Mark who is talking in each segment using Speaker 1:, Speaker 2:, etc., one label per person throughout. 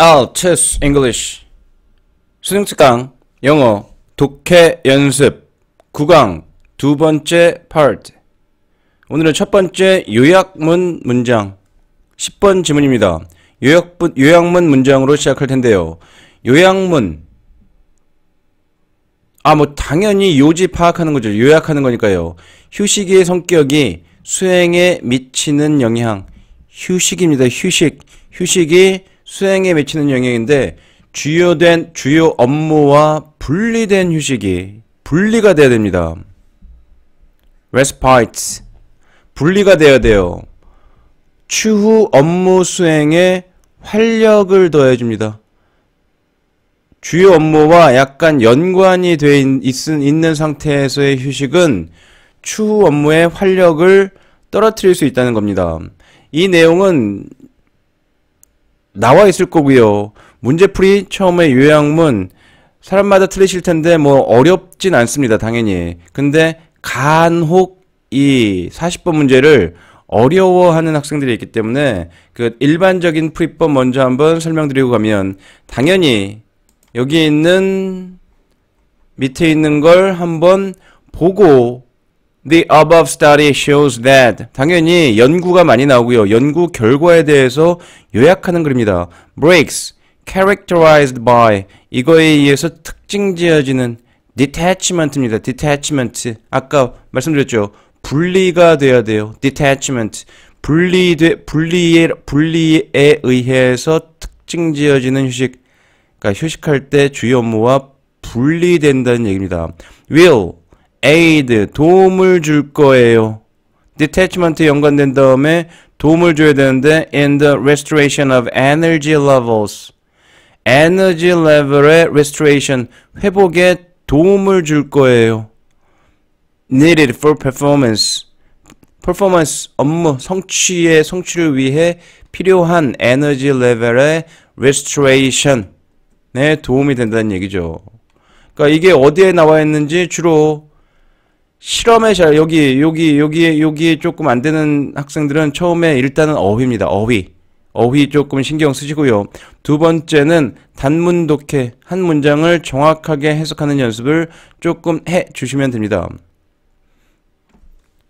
Speaker 1: 아, 체스 잉글리쉬 수능 특강 영어 독해 연습 9강 두 번째 파트 오늘은 첫 번째 요약문 문장 10번 지문입니다. 요약 요약문 문장으로 시작할 텐데요. 요약문 아, 뭐 당연히 요지 파악하는 거죠. 요약하는 거니까요. 휴식의 성격이 수행에 미치는 영향 휴식입니다. 휴식 휴식이 수행에 미치는 영향인데 주요된 주요 업무와 분리된 휴식이 분리가 돼야 됩니다. respite 분리가 돼야 돼요. 추후 업무 수행에 활력을 더해 줍니다. 주요 업무와 약간 연관이 돼 있, 있는 상태에서의 휴식은 추후 업무의 활력을 떨어뜨릴 수 있다는 겁니다. 이 내용은 나와 있을 거고요. 문제풀이 처음에 요약문 사람마다 틀리실 텐데 뭐 어렵진 않습니다. 당연히. 근데 간혹 이 40번 문제를 어려워하는 학생들이 있기 때문에 그 일반적인 풀이법 먼저 한번 설명드리고 가면 당연히 여기 있는 밑에 있는 걸 한번 보고 The above study shows that 당연히 연구가 많이 나오고요. 연구 결과에 대해서 요약하는 글입니다. breaks characterized by 이거에 의해서 특징 지어지는 detachment입니다. detachment 아까 말씀드렸죠. 분리가 돼야 돼요. detachment 분리돼 분리에 분리에 의해서 특징 지어지는 휴식 그러니까 휴식할 때 주요 업무와 분리된다는 얘기입니다. will aid 도움을 줄 거예요. detachment 연관된 다음에 도움을 줘야 되는데 in the restoration of energy levels 에너지 레벨의 restoration 회복에 도움을 줄 거예요. needed for performance performance 업무 성취의 성취를 위해 필요한 에너지 레벨의 restoration에 도움이 된다는 얘기죠. 그러니까 이게 어디에 나와 있는지 주로 실험에잘 여기 여기 여기 여기 조금 안 되는 학생들은 처음에 일단은 어휘입니다. 어휘. 어휘 조금 신경 쓰시고요. 두 번째는 단문 독해 한 문장을 정확하게 해석하는 연습을 조금 해 주시면 됩니다.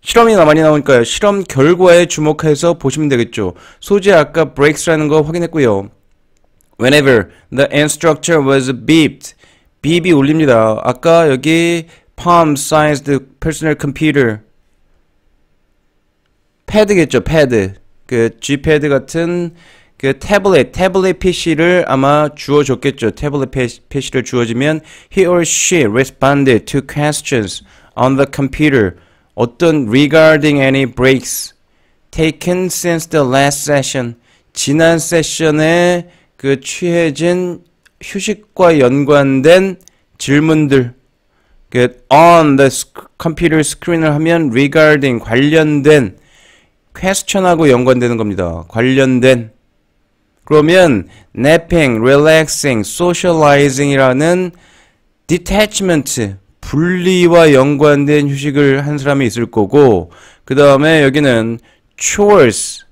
Speaker 1: 실험이 나 많이 나오니까요. 실험 결과에 주목해서 보시면 되겠죠. 소재 아까 breaks라는 거 확인했고요. Whenever the instructor was beeped, beep이 울립니다. 아까 여기 palm-sized personal computer 패드겠죠 패드 그 G패드 같은 그 태블릿 태블릿 PC를 아마 주어줬겠죠 태블릿 PC를 주어지면 he or she responded to questions on the computer 어떤 regarding any breaks taken since the last session 지난 세션에 그 취해진 휴식과 연관된 질문들 on the computer screen을 하면 regarding 관련된 question하고 연관되는 겁니다. 관련된 그러면 napping, relaxing, socializing이라는 detachment 분리와 연관된 휴식을 한 사람이 있을 거고 그 다음에 여기는 chores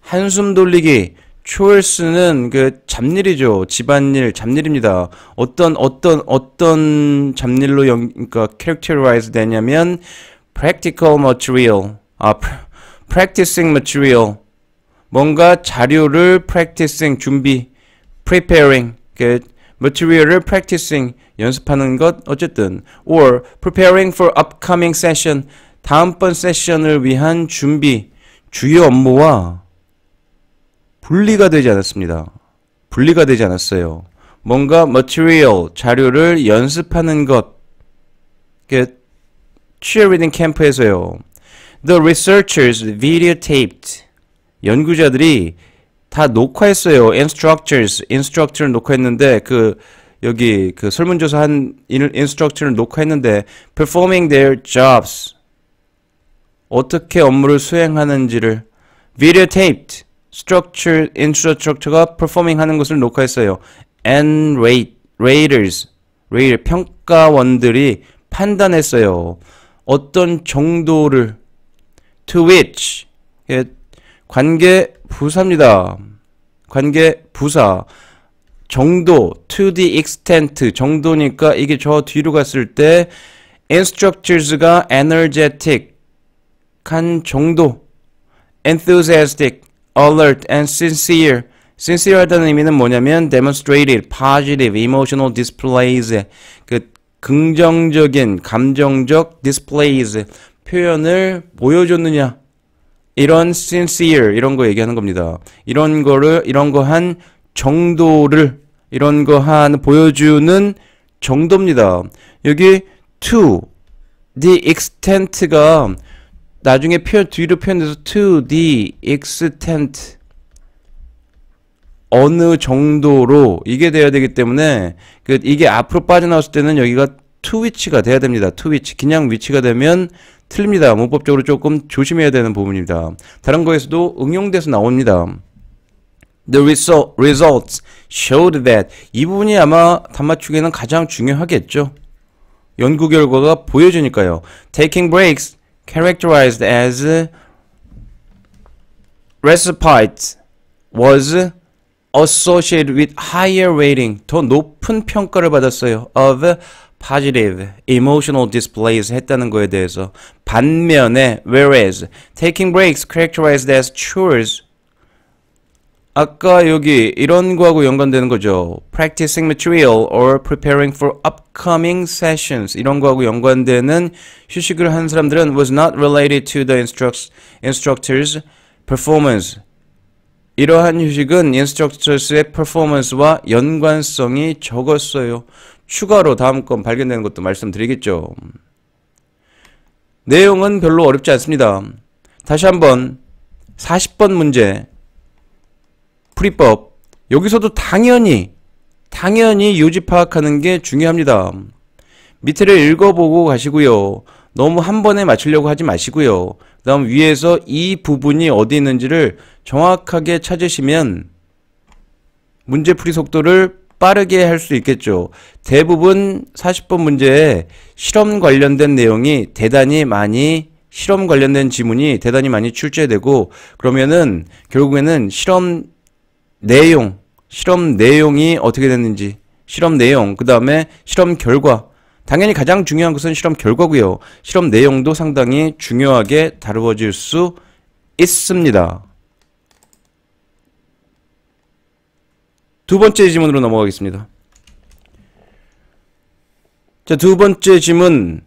Speaker 1: 한숨 돌리기 초월수는 그 잡일이죠. 집안일, 잡일입니다. 어떤 어떤 어떤 잡일로 연 그러니까 캐릭터 r a c 되냐면 practical material. 아 practicing material. 뭔가 자료를 practicing 준비, preparing. 그 material을 practicing 연습하는 것 어쨌든 or preparing for upcoming session 다음번 세션을 위한 준비 주요 업무와 분리가 되지 않았습니다. 분리가 되지 않았어요. 뭔가 material, 자료를 연습하는 것. 이게 cheerleading 캠프에서요. The researchers videotaped. 연구자들이 다 녹화했어요. instructors, instructor 녹화했는데 그 여기 그 설문조사 한 instructor를 녹화했는데 performing their jobs 어떻게 업무를 수행하는지를 videotaped s t r u c t u r e infrastructure가 performing 하는 것을 녹화했어요. and rate, raters, r a t e 평가원들이 판단했어요. 어떤 정도를 to which 관계 부사입니다. 관계 부사 정도 to the extent 정도니까 이게 저 뒤로 갔을 때 instructors가 energetic 한 정도 enthusiastic alert and sincere. sincere하다는 의미는 뭐냐면 demonstrated, positive, emotional displays. 그 긍정적인 감정적 displays 표현을 보여줬느냐 이런 sincere 이런 거 얘기하는 겁니다. 이런 거를 이런 거 한 정도를 이런 거 한 보여주는 정도입니다. 여기 to the extent가 나중에 표현 뒤로 표현돼서 to the extent 어느 정도로 이게 돼야 되기 때문에 그 이게 앞으로 빠져나왔을 때는 여기가 to which가 돼야 됩니다. to which 그냥 위치가 되면 틀립니다. 문법적으로 조금 조심해야 되는 부분입니다. 다른 거에서도 응용돼서 나옵니다. The result, results showed that 이 부분이 아마 단맞추기에는 가장 중요하겠죠. 연구 결과가 보여주니까요. Taking breaks characterized as uh, respite was associated with higher rating, 더 높은 평가를 받았어요. of positive emotional displays 했다는 거에 대해서 반면에 whereas taking breaks characterized as chores 아까 여기 이런 거하고 연관되는 거죠. practicing material or preparing for upcoming sessions 이런 거하고 연관되는 휴식을 한 사람들은 was not related to the instructor's performance. 이러한 휴식은 인스트럭터스의 퍼포먼스와 연관성이 적었어요. 추가로 다음 건 발견되는 것도 말씀드리겠죠. 내용은 별로 어렵지 않습니다. 다시 한번 40번 문제 풀이법 여기서도 당연히 당연히 요지 파악하는 게 중요합니다. 밑에를 읽어보고 가시고요. 너무 한 번에 맞추려고 하지 마시고요. 그 다음 위에서 이 부분이 어디 있는지를 정확하게 찾으시면 문제 풀이 속도를 빠르게 할 수 있겠죠. 대부분 40번 문제에 실험 관련된 내용이 대단히 많이 실험 관련된 지문이 대단히 많이 출제되고 그러면은 결국에는 실험 내용, 실험 내용이 어떻게 됐는지, 실험 내용, 그 다음에 실험 결과. 당연히 가장 중요한 것은 실험 결과고요. 실험 내용도 상당히 중요하게 다루어질 수 있습니다. 두 번째 질문으로 넘어가겠습니다. 자, 두 번째 질문.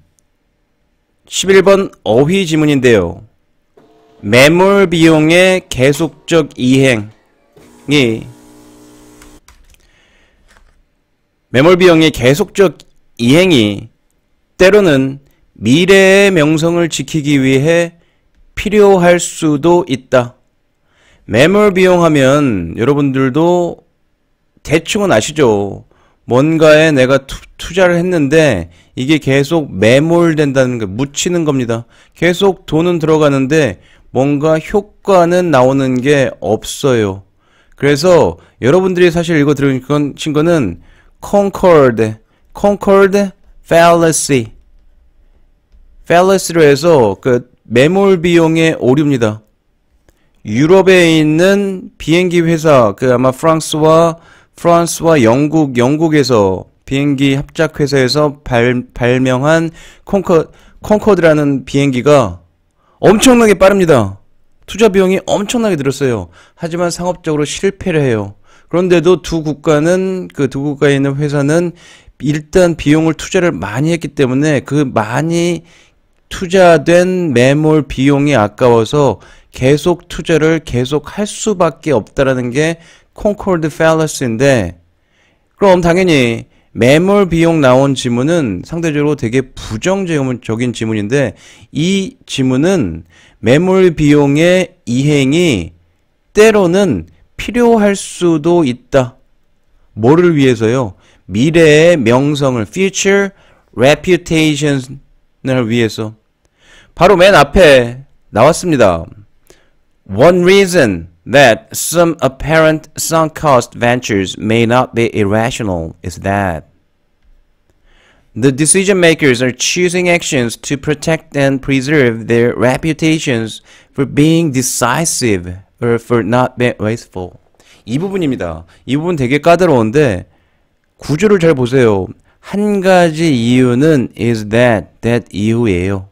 Speaker 1: 11번 어휘 지문인데요. 매물 비용의 계속적 이행. 예. 매몰 비용의 계속적 이행이 때로는 미래의 명성을 지키기 위해 필요할 수도 있다. 매몰 비용 하면 여러분들도 대충은 아시죠? 뭔가에 내가 투, 투자를 했는데 이게 계속 매몰된다는 거, 묻히는 겁니다. 계속 돈은 들어가는데 뭔가 효과는 나오는 게 없어요. 그래서 여러분들이 사실 읽어 들은 그건 친구는 concord, concord fallacy, fallacy로 해서 그 매몰 비용의 오류입니다. 유럽에 있는 비행기 회사 그 아마 프랑스와 프랑스와 영국 영국에서 비행기 합작 회사에서 발, 발명한 콩커 콩코드라는 비행기가 엄청나게 빠릅니다. 투자 비용이 엄청나게 들었어요 하지만 상업적으로 실패를 해요. 그런데도 두 국가는 그 두 국가에 있는 회사는 일단 비용을 투자를 많이 했기 때문에 그 많이 투자된 매몰 비용이 아까워서 계속 투자를 계속 할 수밖에 없다라는 게 콩콜드 팰러스인데 그럼 당연히 매물 비용 나온 지문은 상대적으로 되게 부정적인 지문인데 이 지문은 매물 비용의 이행이 때로는 필요할 수도 있다. 뭐를 위해서요? 미래의 명성을 future reputation을 위해서 바로 맨 앞에 나왔습니다. One reason that some apparent sunk cost ventures may not be irrational is that the decision makers are choosing actions to protect and preserve their reputations for being decisive or for not being wasteful. 이 부분입니다. 이 부분 되게 까다로운데 구조를 잘 보세요. 한 가지 이유는 is that, that 이유예요.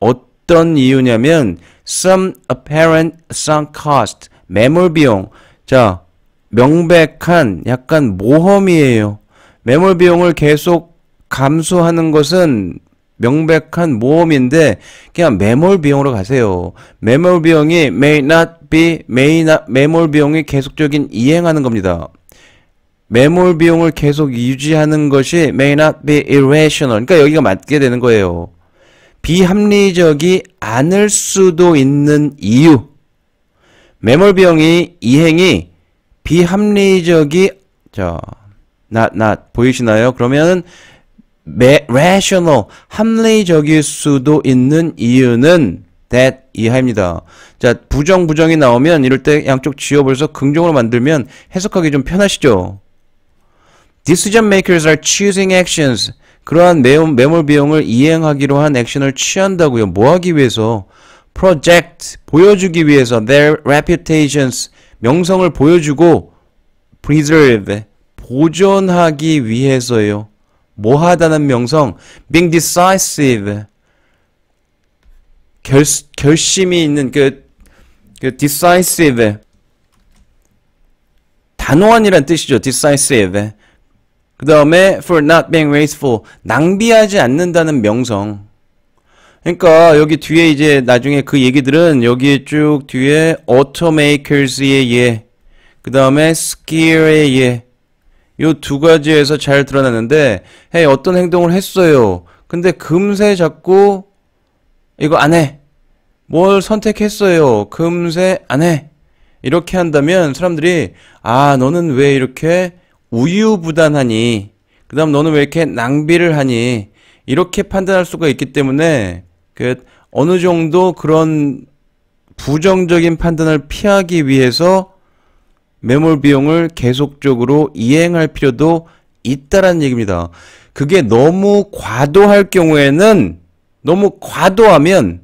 Speaker 1: 어떤 이유냐면 some apparent sunk cost 매몰 비용 자 명백한 약간 모험이에요. 매몰 비용을 계속 감소하는 것은 명백한 모험인데 그냥 매몰 비용으로 가세요. 매몰 비용이 may not be may not 매몰 비용이 계속적인 이행하는 겁니다. 매몰 비용을 계속 유지하는 것이 may not be irrational. 그러니까 여기가 맞게 되는 거예요. 비합리적이 않을 수도 있는 이유. 매몰병이 이행이 비합리적이 저 not not 보이시나요? 그러면은 매, rational 합리적일 수도 있는 이유는 that 이하입니다. 자, 부정 부정이 나오면 이럴 때 양쪽 지워버려서 긍정으로 만들면 해석하기 좀 편하시죠. Decision makers are choosing actions 그러한 매몰 비용을 이행하기로 한 액션을 취한다고요. 뭐 하기 위해서? project 보여주기 위해서 their reputations 명성을 보여주고 preserve 보존하기 위해서요. 뭐 하다는 명성 being decisive 결, 결심이 있는 그, 그 decisive 단호한이란 뜻이죠. decisive 그 다음에 for not being wasteful 낭비하지 않는다는 명성 그러니까 여기 뒤에 이제 나중에 그 얘기들은 여기에 쭉 뒤에 automakers에 의해 그 다음에 skill에 의해 요두 가지에서 잘 드러났는데 hey, 어떤 행동을 했어요 근데 금세 자꾸 이거 안해 뭘 선택했어요 금세 안해 이렇게 한다면 사람들이 아 너는 왜 이렇게 우유부단하니 그 다음 너는 왜 이렇게 낭비를 하니 이렇게 판단할 수가 있기 때문에 그 어느 정도 그런 부정적인 판단을 피하기 위해서 매몰 비용을 계속적으로 이행할 필요도 있다라는 얘기입니다. 그게 너무 과도할 경우에는 너무 과도하면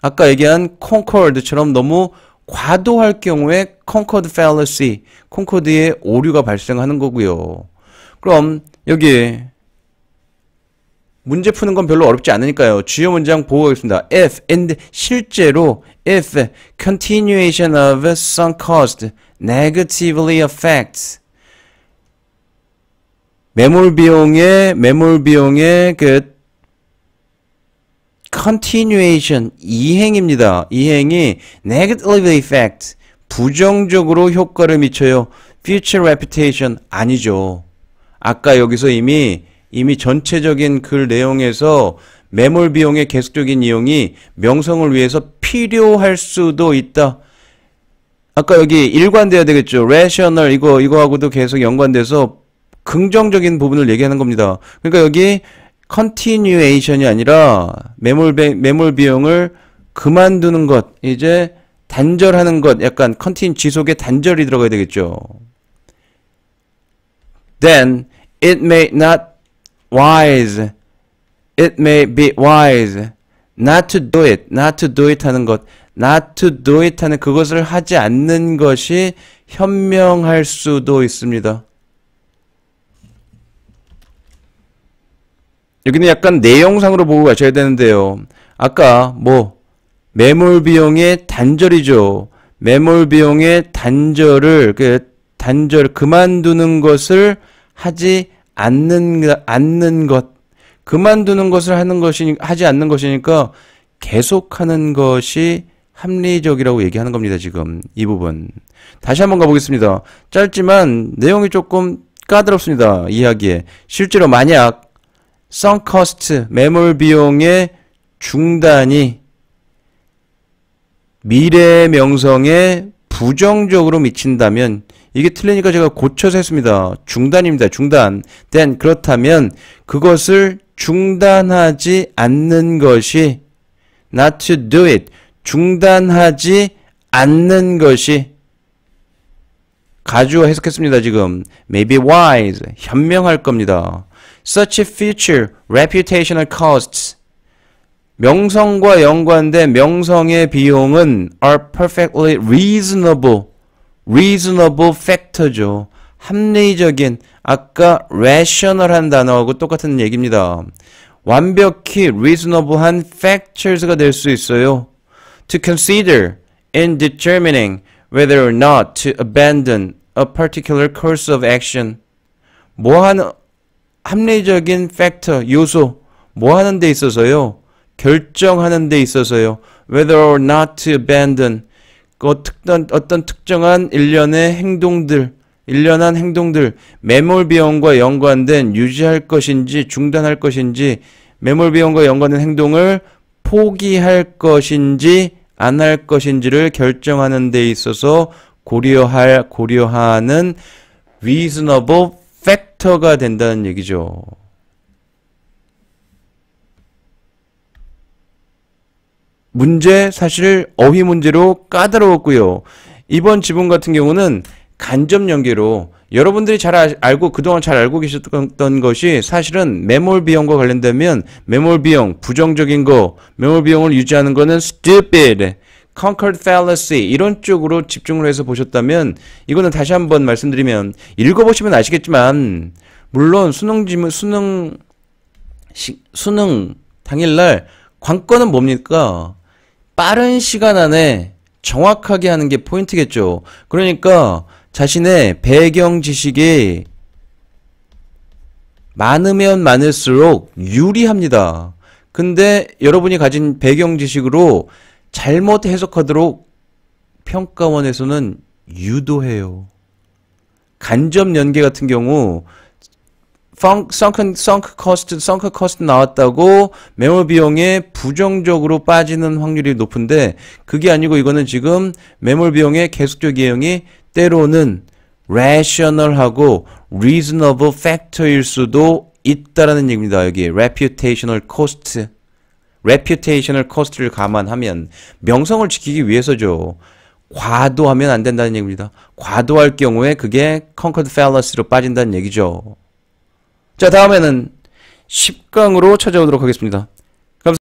Speaker 1: 아까 얘기한 콩콜드처럼 너무 과도할 경우에 concord fallacy, concord의 오류가 발생하는 거고요. 그럼 여기 문제 푸는 건 별로 어렵지 않으니까요. 주요 문장 보고하겠습니다. If and 실제로 if continuation of sunk cost negatively affects 매몰 비용의 매몰 비용의 그 continuation 이행입니다. 이행이 negative effect 부정적으로 효과를 미쳐요. future reputation 아니죠. 아까 여기서 이미 이미 전체적인 글 내용에서 매몰 비용의 계속적인 이용이 명성을 위해서 필요할 수도 있다. 아까 여기 일관돼야 되겠죠. rational 이거 이거하고도 계속 연관돼서 긍정적인 부분을 얘기하는 겁니다. 그러니까 여기 컨티뉴에이션이 아니라 매몰 매몰 비용을 그만두는 것 이제 단절하는 것 약간 컨티뉴 지속의 단절이 들어가야 되겠죠. Then it may not wise it may be wise not to do it not to do it 하는 것 not to do it 하는 그것을 하지 않는 것이 현명할 수도 있습니다. 여기는 약간 내용상으로 보고 가셔야 되는데요. 아까 뭐 매몰 비용의 단절이죠. 매몰 비용의 단절을 그 단절 그만두는 것을 하지 않는 않는 것 그만두는 것을 하는 것이 하지 않는 것이니까 계속하는 것이 합리적이라고 얘기하는 겁니다. 지금 이 부분 다시 한번 가보겠습니다. 짧지만 내용이 조금 까다롭습니다. 이야기에 실제로 만약 썬커스트 매몰 비용의 중단이 미래의 명성에 부정적으로 미친다면 이게 틀리니까 제가 고쳐서 했습니다. 중단입니다. 중단. 땐 그렇다면 그것을 중단하지 않는 것이 not to do it. 중단하지 않는 것이 가주어 해석했습니다. 지금 maybe wise 현명할 겁니다. such future reputational costs 명성과 연관된 명성의 비용은 are perfectly reasonable reasonable factor죠. 합리적인 아까 rational한 단어하고 똑같은 얘기입니다. 완벽히 reasonable한 factors가 될 수 있어요. to consider in determining whether or not to abandon a particular course of action 뭐한 합리적인 팩터, 요소, 뭐 하는 데 있어서요? 결정하는 데 있어서요. whether or not to abandon. 그 특단, 어떤 특정한 일련의 행동들, 일련한 행동들, 매몰 비용과 연관된 유지할 것인지 중단할 것인지, 매몰 비용과 연관된 행동을 포기할 것인지 안 할 것인지를 결정하는 데 있어서 고려할 고려하는 reasonable 벡터가 된다는 얘기죠. 문제 사실 어휘 문제로 까다로웠고요. 이번 지분 같은 경우는 간접 연계로 여러분들이 잘 아, 알고 그동안 잘 알고 계셨던 것이 사실은 매몰 비용과 관련되면 매몰 비용 부정적인 거 매몰 비용을 유지하는 거는 stupid conquered fallacy 이런 쪽으로 집중을 해서 보셨다면 이거는 다시 한번 말씀드리면 읽어보시면 아시겠지만 물론 수능 지문 수능 시, 수능 당일날 관건은 뭡니까 빠른 시간 안에 정확하게 하는 게 포인트겠죠 그러니까 자신의 배경 지식이 많으면 많을수록 유리합니다 근데 여러분이 가진 배경 지식으로 잘못 해석하도록 평가원에서는 유도해요. 간접 연계 같은 경우 썬크 썬크 커스트 썬크 커스트 나왔다고 매몰 비용에 부정적으로 빠지는 확률이 높은데 그게 아니고 이거는 지금 매몰 비용의 계속적 이용이 때로는 rational하고 reasonable factor일 수도 있다라는 얘기입니다. 여기 reputational cost reputational cost를 감안하면 명성을 지키기 위해서죠. 과도하면 안 된다는 얘기입니다. 과도할 경우에 그게 conquered fallacy로 빠진다는 얘기죠. 자, 다음에는 10강으로 찾아오도록 하겠습니다.